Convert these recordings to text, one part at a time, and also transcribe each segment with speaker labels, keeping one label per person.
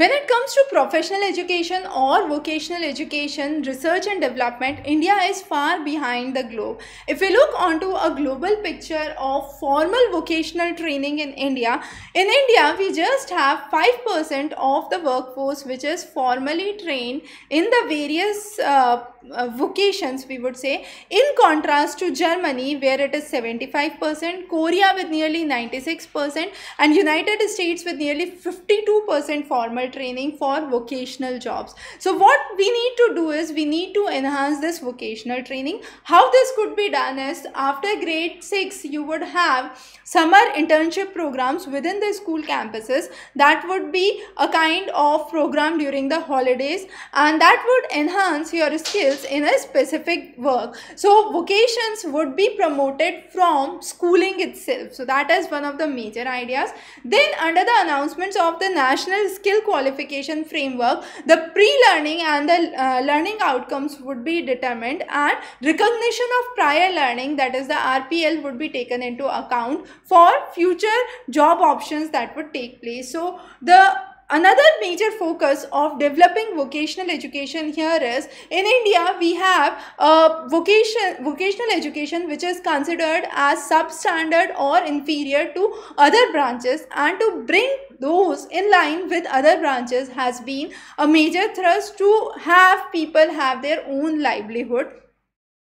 Speaker 1: When it comes to professional education or vocational education, research and development, India is far behind the globe. If we look onto a global picture of formal vocational training in India, in India we just have 5% of the workforce which is formally trained in the various uh, uh, vocations we would say in contrast to Germany where it is 75%, Korea with nearly 96% and United States with nearly 52% formal training for vocational jobs. So what we need to do is we need to enhance this vocational training. How this could be done is after grade 6 you would have summer internship programs within the school campuses that would be a kind of program during the holidays and that would enhance your skills skills in a specific work. So vocations would be promoted from schooling itself. So that is one of the major ideas. Then under the announcements of the National Skill Qualification Framework, the pre-learning and the uh, learning outcomes would be determined and recognition of prior learning that is the RPL would be taken into account for future job options that would take place. So the another major focus of developing vocational education here is in India we have a vocation vocational education which is considered as substandard or inferior to other branches and to bring those in line with other branches has been a major thrust to have people have their own livelihood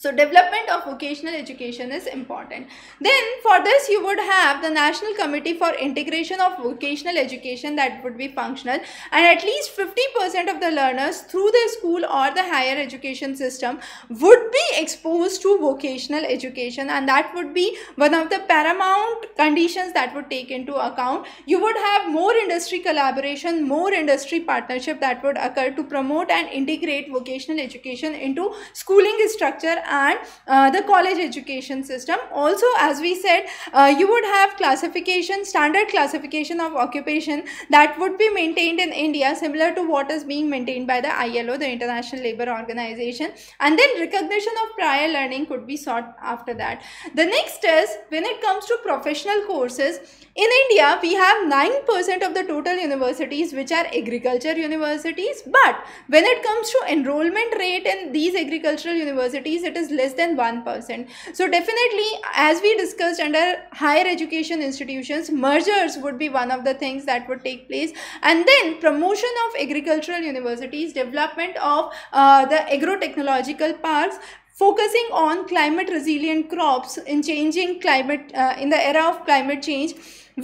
Speaker 1: so development of vocational education is important. Then for this you would have the National Committee for Integration of Vocational Education that would be functional and at least 50% of the learners through the school or the higher education system would be exposed to vocational education and that would be one of the paramount conditions that would take into account. You would have more industry collaboration, more industry partnership that would occur to promote and integrate vocational education into schooling structure and uh, the college education system. Also, as we said, uh, you would have classification, standard classification of occupation that would be maintained in India, similar to what is being maintained by the ILO, the International Labour Organization. And then recognition of prior learning could be sought after that. The next is when it comes to professional courses, in India, we have 9% of the total universities which are agriculture universities. But when it comes to enrollment rate in these agricultural universities, it it is less than 1%. So definitely, as we discussed under higher education institutions, mergers would be one of the things that would take place. And then promotion of agricultural universities, development of uh, the agro-technological parks, Focusing on climate resilient crops in changing climate uh, in the era of climate change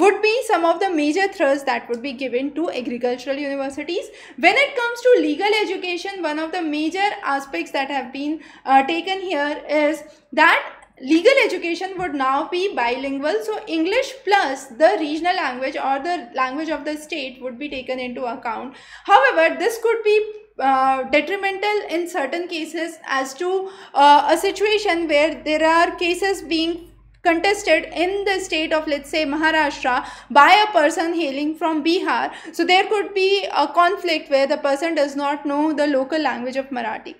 Speaker 1: would be some of the major thrusts that would be given to agricultural universities. When it comes to legal education, one of the major aspects that have been uh, taken here is that legal education would now be bilingual so english plus the regional language or the language of the state would be taken into account however this could be uh, detrimental in certain cases as to uh, a situation where there are cases being contested in the state of let's say Maharashtra by a person hailing from Bihar. So there could be a conflict where the person does not know the local language of Marathi.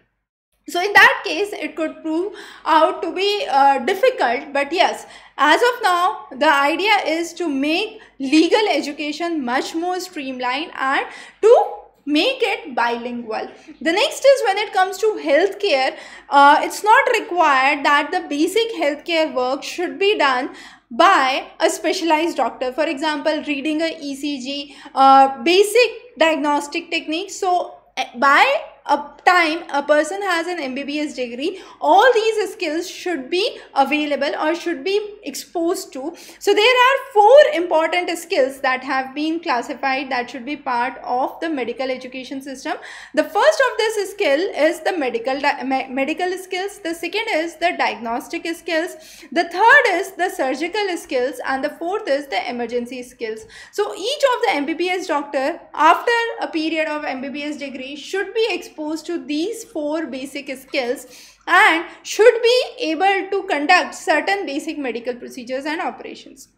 Speaker 1: So in that case, it could prove out to be uh, difficult. But yes, as of now, the idea is to make legal education much more streamlined and to make it bilingual the next is when it comes to healthcare uh, it's not required that the basic healthcare work should be done by a specialized doctor for example reading a ecg uh, basic diagnostic technique so eh, by a time a person has an MBBS degree, all these skills should be available or should be exposed to. So there are four important skills that have been classified that should be part of the medical education system. The first of this skill is the medical medical skills. The second is the diagnostic skills. The third is the surgical skills and the fourth is the emergency skills. So each of the MBBS doctor after a period of MBBS degree should be exposed exposed to these four basic skills and should be able to conduct certain basic medical procedures and operations.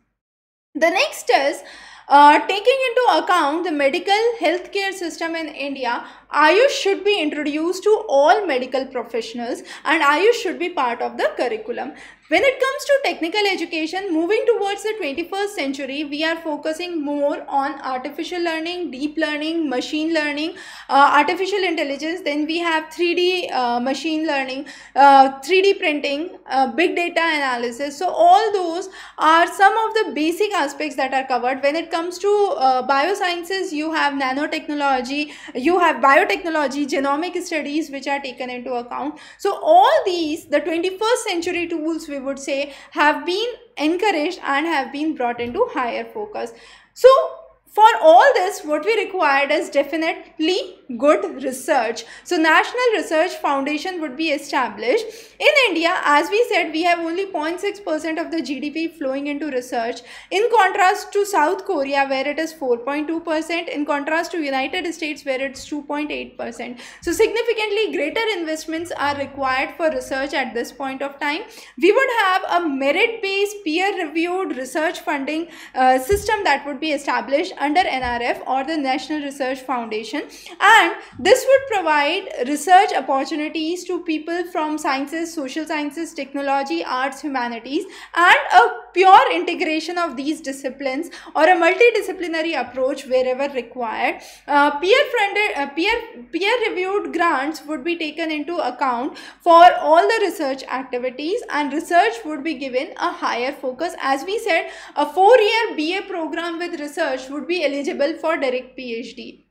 Speaker 1: The next is uh, taking into account the medical healthcare system in India, Ayush should be introduced to all medical professionals and Ayush should be part of the curriculum. When it comes to technical education, moving towards the 21st century, we are focusing more on artificial learning, deep learning, machine learning, uh, artificial intelligence. Then we have 3D uh, machine learning, uh, 3D printing, uh, big data analysis. So all those are some of the basic aspects that are covered. When it comes to uh, biosciences, you have nanotechnology, you have biotechnology, genomic studies, which are taken into account. So all these, the 21st century tools we would say have been encouraged and have been brought into higher focus so for all this, what we required is definitely good research. So National Research Foundation would be established. In India, as we said, we have only 0.6% of the GDP flowing into research. In contrast to South Korea, where it is 4.2%. In contrast to United States, where it's 2.8%. So significantly greater investments are required for research at this point of time. We would have a merit-based, peer-reviewed research funding uh, system that would be established under NRF or the National Research Foundation and this would provide research opportunities to people from sciences, social sciences, technology, arts, humanities and a pure integration of these disciplines or a multidisciplinary approach wherever required. Uh, peer friended, uh, peer, peer reviewed grants would be taken into account for all the research activities and research would be given a higher focus. As we said, a four year BA program with research would be be eligible for direct PhD.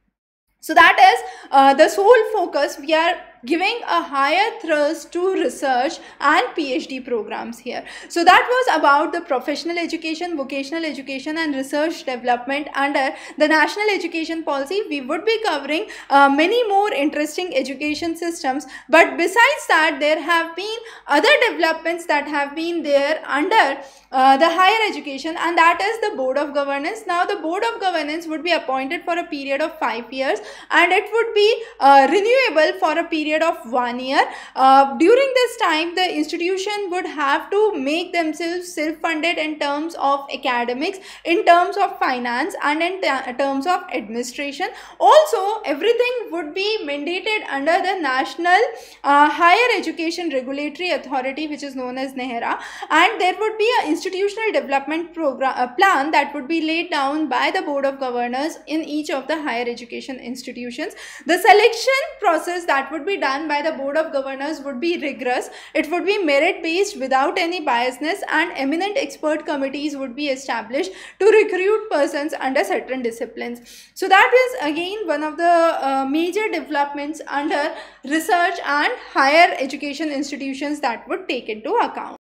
Speaker 1: So that is uh, this whole focus we are giving a higher thrust to research and PhD programs here. So that was about the professional education, vocational education and research development under the national education policy. We would be covering uh, many more interesting education systems but besides that there have been other developments that have been there under uh, the higher education and that is the board of governance. Now the board of governance would be appointed for a period of five years and it would be uh, renewable for a period period of one year. Uh, during this time, the institution would have to make themselves self-funded in terms of academics, in terms of finance and in terms of administration. Also, everything would be mandated under the National uh, Higher Education Regulatory Authority which is known as NEHRA and there would be an institutional development program uh, plan that would be laid down by the Board of Governors in each of the higher education institutions. The selection process that would be done by the Board of Governors would be rigorous. It would be merit-based without any biasness and eminent expert committees would be established to recruit persons under certain disciplines. So that is again one of the uh, major developments under research and higher education institutions that would take into account.